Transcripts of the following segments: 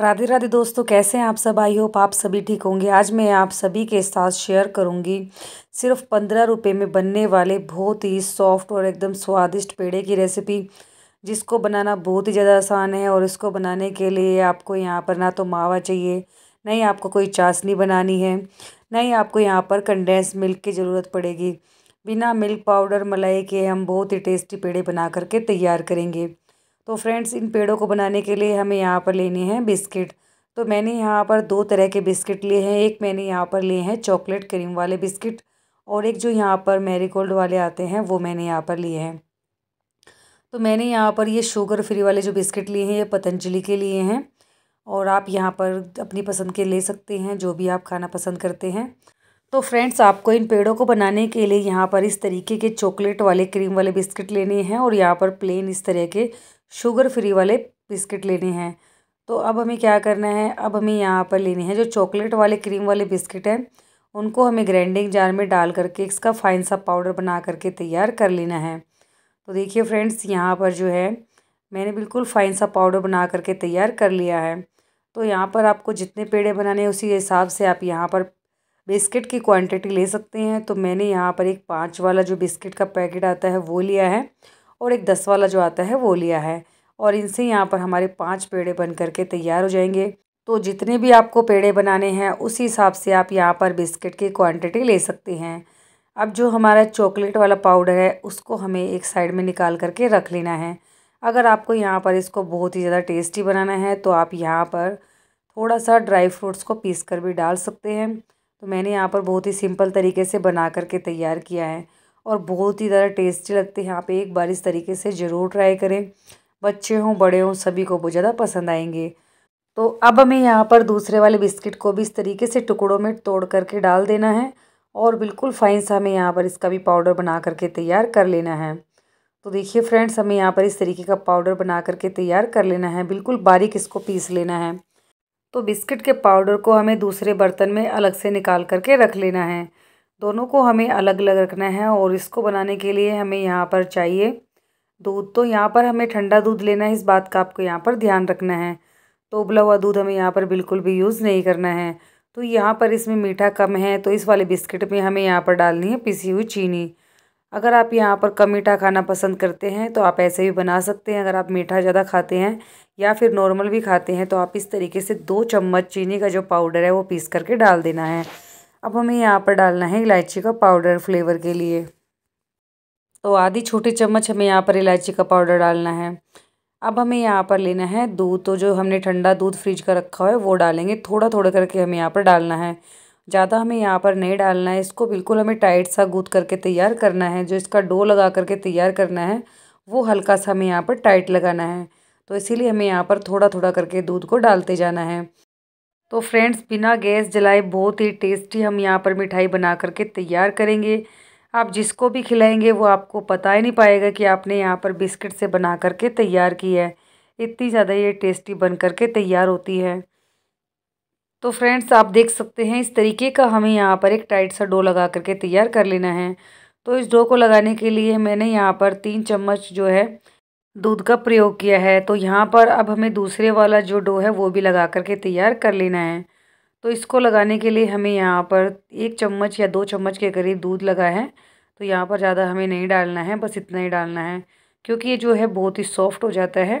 राधे राधे दोस्तों कैसे हैं आप सब आई होप आप सभी ठीक होंगे आज मैं आप सभी के साथ शेयर करूंगी सिर्फ पंद्रह रुपये में बनने वाले बहुत ही सॉफ्ट और एकदम स्वादिष्ट पेड़े की रेसिपी जिसको बनाना बहुत ही ज़्यादा आसान है और इसको बनाने के लिए आपको यहाँ पर ना तो मावा चाहिए ना ही आपको कोई चाशनी बनानी है ना ही आपको यहाँ पर कंडेंस मिल्क की ज़रूरत पड़ेगी बिना मिल्क पाउडर मलाई के हम बहुत ही टेस्टी पेड़े बना करके तैयार करेंगे तो फ्रेंड्स इन पेड़ों को बनाने के लिए हमें यहाँ पर लेने हैं बिस्किट तो मैंने यहाँ पर दो तरह के बिस्किट लिए हैं एक मैंने यहाँ पर लिए हैं चॉकलेट क्रीम वाले बिस्किट और एक जो यहाँ पर गोल्ड वाले आते हैं वो मैंने यहाँ पर लिए हैं तो मैंने यहाँ पर ये शुगर फ्री वाले जो बिस्किट लिए हैं ये पतंजलि के लिए हैं और आप यहाँ पर अपनी पसंद के ले सकते हैं जो भी आप खाना पसंद करते हैं तो फ्रेंड्स आपको इन पेड़ों को बनाने के लिए यहाँ पर इस तरीके के चॉकलेट वाले क्रीम वाले बिस्किट लेने हैं और यहाँ पर प्लेन इस तरह के शुगर फ्री वाले बिस्किट लेने हैं तो अब हमें क्या करना है अब हमें यहाँ पर लेने हैं जो चॉकलेट वाले क्रीम वाले बिस्किट हैं उनको हमें ग्राइंडिंग जार में डाल करके इसका फाइन सा पाउडर बना करके तैयार कर लेना है तो देखिए फ्रेंड्स यहाँ पर जो है मैंने बिल्कुल फाइन सा पाउडर बना करके तैयार कर लिया है तो यहाँ पर आपको जितने पेड़े बनाने हैं उसी हिसाब से आप यहाँ पर बिस्किट की क्वांटिटी ले सकते हैं तो मैंने यहाँ पर एक पाँच वाला जो बिस्किट का पैकेट आता है वो लिया है और एक दस वाला जो आता है वो लिया है और इनसे यहाँ पर हमारे पाँच पेड़े बन करके तैयार हो जाएंगे तो जितने भी आपको पेड़े बनाने हैं उसी हिसाब से आप यहाँ पर बिस्किट की क्वांटिटी ले सकते हैं अब जो हमारा चॉकलेट वाला पाउडर है उसको हमें एक साइड में निकाल करके रख लेना है अगर आपको यहाँ पर इसको बहुत ही ज़्यादा टेस्टी बनाना है तो आप यहाँ पर थोड़ा सा ड्राई फ्रूट्स को पीस कर भी डाल सकते हैं तो मैंने यहाँ पर बहुत ही सिंपल तरीके से बना करके तैयार किया है और बहुत ही ज़्यादा टेस्टी लगती है यहाँ एक बार इस तरीके से ज़रूर ट्राई करें बच्चे हों बड़े हों सभी को बहुत ज़्यादा पसंद आएंगे तो अब हमें यहाँ पर दूसरे वाले बिस्किट को भी इस तरीके से टुकड़ों में तोड़ करके डाल देना है और बिल्कुल फाइन सा हमें यहाँ पर इसका भी पाउडर बना करके तैयार कर लेना है तो देखिए फ्रेंड्स हमें यहाँ पर इस तरीके का पाउडर बना करके तैयार कर लेना है बिल्कुल बारीक इसको पीस लेना है तो बिस्किट के पाउडर को हमें दूसरे बर्तन में अलग से निकाल करके रख लेना है दोनों को हमें अलग अलग रखना है और इसको बनाने के लिए हमें यहाँ पर चाहिए दूध तो यहाँ पर हमें ठंडा दूध लेना है इस बात का आपको यहाँ पर ध्यान रखना है तो उबला हुआ दूध हमें यहाँ पर बिल्कुल भी यूज़ नहीं करना है तो यहाँ पर इसमें मीठा कम है तो इस वाले बिस्किट में हमें यहाँ पर डालनी है पिसी हुई चीनी अगर आप यहाँ पर कम मीठा खाना पसंद करते हैं तो आप ऐसे भी बना सकते हैं अगर आप मीठा ज़्यादा खाते हैं या फिर नॉर्मल भी खाते हैं तो आप इस तरीके से दो चम्मच चीनी का जो पाउडर है वो पीस करके डाल देना है अब हमें यहाँ पर डालना है इलायची का पाउडर फ्लेवर के लिए तो आधी छोटी चम्मच हमें यहाँ पर इलायची का पाउडर डालना है अब हमें यहाँ पर लेना है दूध तो जो हमने ठंडा दूध फ्रिज का रखा हुआ है वो डालेंगे थोड़ा थोड़ा करके हमें यहाँ पर डालना है ज़्यादा हमें यहाँ पर नहीं डालना है इसको बिल्कुल हमें टाइट सा गूद करके तैयार करना है जो इसका डो लगा करके तैयार करना है वो हल्का सा हमें यहाँ पर टाइट लगाना है तो इसीलिए हमें यहाँ पर थोड़ा थोड़ा करके दूध को डालते जाना है तो फ्रेंड्स बिना गैस जलाए बहुत ही टेस्टी हम यहाँ पर मिठाई बना करके तैयार करेंगे आप जिसको भी खिलाएंगे वो आपको पता ही नहीं पाएगा कि आपने यहाँ पर बिस्किट से बना करके तैयार की है इतनी ज़्यादा ये टेस्टी बन करके तैयार होती है तो फ्रेंड्स आप देख सकते हैं इस तरीके का हमें यहाँ पर एक टाइट सा डो लगा करके तैयार कर लेना है तो इस डो को लगाने के लिए मैंने यहाँ पर तीन चम्मच जो है दूध का प्रयोग किया है तो यहाँ पर अब हमें दूसरे वाला जो डो है वो भी लगा करके तैयार कर लेना है तो इसको लगाने के लिए हमें यहाँ पर एक चम्मच या दो चम्मच के करीब दूध लगा है तो यहाँ पर ज़्यादा हमें नहीं डालना है बस इतना ही डालना है क्योंकि ये जो है बहुत ही सॉफ्ट हो जाता है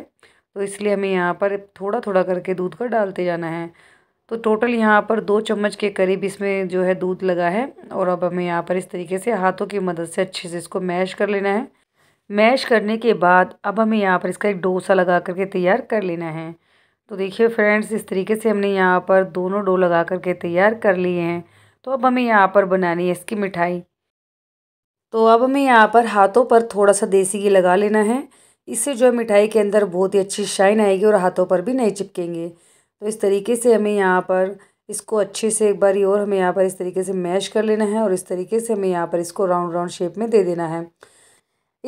तो इसलिए हमें यहाँ पर थोड़ा थोड़ा करके दूध का डालते जाना है तो टोटल यहाँ पर दो चम्मच के करीब इसमें जो है दूध लगा है और अब हमें यहाँ पर इस तरीके से हाथों की मदद से अच्छे से इसको मैश कर लेना है मैश करने के बाद अब हमें यहाँ पर इसका एक डोसा लगा करके तैयार कर लेना है तो देखिए फ्रेंड्स इस तरीके से हमने यहाँ पर दोनों डो लगा करके तैयार कर लिए हैं तो अब हमें यहाँ पर बनानी है इसकी मिठाई तो अब हमें यहाँ पर हाथों पर थोड़ा सा देसी घी लगा लेना है इससे जो है मिठाई के अंदर बहुत ही अच्छी शाइन आएगी और हाथों पर भी नहीं चिपकेंगे तो इस तरीके से हमें यहाँ पर इसको अच्छे से एक बारी और हमें यहाँ पर इस तरीके से मैश कर लेना है और इस तरीके से हमें यहाँ पर इसको राउंड राउंड शेप में दे देना है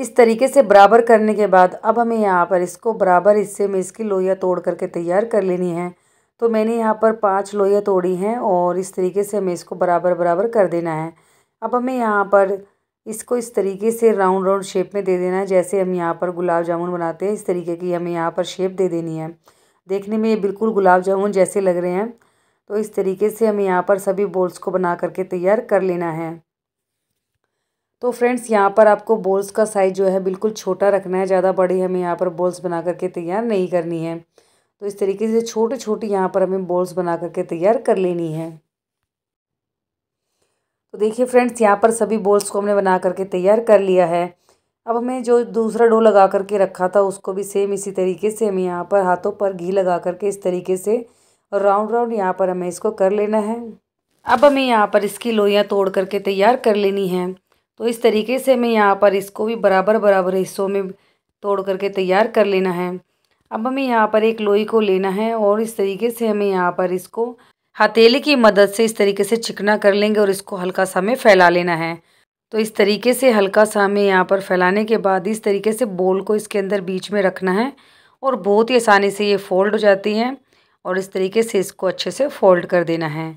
इस तरीके से बराबर करने के बाद अब हमें यहाँ पर इसको बराबर हिस्से में इसकी लोहिया तोड़ करके तैयार कर लेनी है तो मैंने यहाँ पर पांच लोहिया तोड़ी हैं और इस तरीके से हमें इसको बराबर बराबर कर देना है अब हमें यहाँ पर इसको इस तरीके से राउंड राउंड शेप में दे देना है जैसे हम यहाँ पर गुलाब जामुन बनाते हैं इस तरीके की हमें यहाँ पर शेप दे देनी है देखने में ये बिल्कुल गुलाब जामुन जैसे लग रहे हैं तो इस तरीके से हमें यहाँ पर सभी बोल्स को बना करके तैयार कर लेना है तो फ्रेंड्स यहाँ पर आपको बॉल्स का साइज़ जो है बिल्कुल छोटा रखना है ज़्यादा बड़ी हमें यहाँ पर बॉल्स बना करके तैयार नहीं करनी है तो इस तरीके से छोटे छोटे यहाँ पर हमें बॉल्स बना करके तैयार कर लेनी है तो देखिए फ्रेंड्स यहाँ पर सभी बोल्स को हमने बना करके तैयार कर लिया है अब हमें जो दूसरा डो लगा करके रखा था उसको भी सेम इसी तरीके से हमें यहाँ पर हाथों पर घी लगा करके इस तरीके से राउंड राउंड यहाँ पर हमें इसको कर लेना है अब हमें यहाँ पर इसकी लोइयाँ तोड़ करके तैयार कर लेनी है तो इस तरीके से हमें यहाँ पर इसको भी बराबर बराबर हिस्सों में तोड़ करके तैयार कर लेना है अब हमें यहाँ पर एक लोई को लेना है और इस तरीके से हमें यहाँ पर इसको हथेली की मदद से इस तरीके से चिकना कर लेंगे और इसको हल्का सा हमें फैला लेना है तो इस तरीके से हल्का सा हमें यहाँ पर फैलाने के बाद इस तरीके से बोल को इसके अंदर बीच में रखना है और बहुत ही आसानी से ये फोल्ड हो जाती है और इस तरीके से इसको अच्छे से फोल्ड कर देना है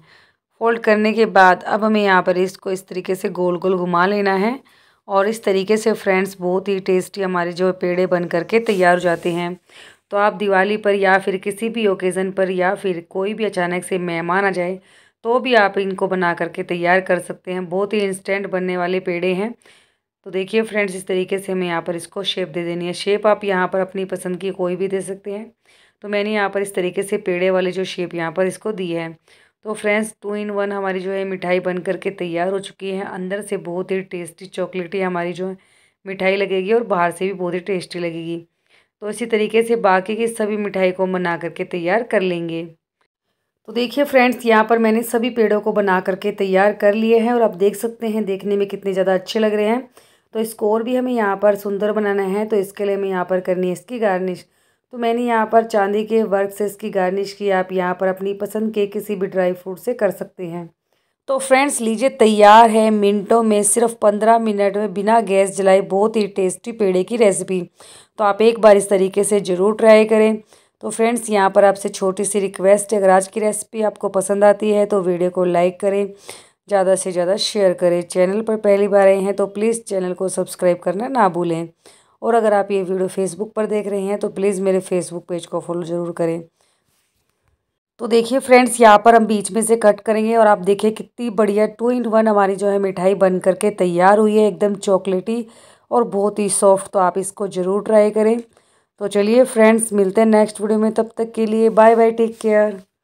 फोल्ड करने के बाद अब हमें यहाँ पर इसको इस तरीके से गोल गोल घुमा लेना है और इस तरीके से फ्रेंड्स बहुत ही टेस्टी हमारे जो पेड़े बन करके तैयार हो जाते हैं तो आप दिवाली पर या फिर किसी भी ओकेज़न पर या फिर कोई भी अचानक से मेहमान आ जाए तो भी आप इनको बना करके तैयार कर सकते हैं बहुत ही इंस्टेंट बनने वाले पेड़े हैं तो देखिए फ्रेंड्स इस तरीके से हमें यहाँ पर इसको शेप दे देनी है शेप आप यहाँ पर अपनी पसंद की कोई भी दे सकते हैं तो मैंने यहाँ पर इस तरीके से पेड़े वाले जो शेप यहाँ पर इसको दी है तो फ्रेंड्स टू इन वन हमारी जो है मिठाई बन करके तैयार हो चुकी है अंदर से बहुत ही टेस्टी चॉकलेटी हमारी जो है मिठाई लगेगी और बाहर से भी बहुत ही टेस्टी लगेगी तो इसी तरीके से बाकी की सभी मिठाई को बना करके तैयार कर लेंगे तो देखिए फ्रेंड्स यहाँ पर मैंने सभी पेड़ों को बना करके तैयार कर लिए हैं और आप देख सकते हैं देखने में कितने ज़्यादा अच्छे लग रहे हैं तो इसको और भी हमें यहाँ पर सुंदर बनाना है तो इसके लिए हमें यहाँ पर करनी है इसकी गार्निश तो मैंने यहाँ पर चांदी के वर्क से इसकी गार्निश की आप यहाँ पर अपनी पसंद के किसी भी ड्राई फ्रूट से कर सकते हैं तो फ्रेंड्स लीजिए तैयार है मिनटों में सिर्फ पंद्रह मिनट में बिना गैस जलाए बहुत ही टेस्टी पेड़े की रेसिपी तो आप एक बार इस तरीके से ज़रूर ट्राई करें तो फ्रेंड्स यहाँ पर आपसे छोटी सी रिक्वेस्ट है अगर आज की रेसिपी आपको पसंद आती है तो वीडियो को लाइक करें ज़्यादा से ज़्यादा शेयर करें चैनल पर पहली बार आए हैं तो प्लीज़ चैनल को सब्सक्राइब करना ना भूलें और अगर आप ये वीडियो फेसबुक पर देख रहे हैं तो प्लीज़ मेरे फेसबुक पेज को फॉलो ज़रूर करें तो देखिए फ्रेंड्स यहाँ पर हम बीच में से कट करेंगे और आप देखिए कितनी बढ़िया टू इन वन हमारी जो है मिठाई बन करके तैयार हुई है एकदम चॉकलेटी और बहुत ही सॉफ्ट तो आप इसको ज़रूर ट्राई करें तो चलिए फ्रेंड्स मिलते हैं नेक्स्ट वीडियो में तब तक के लिए बाय बाय टेक केयर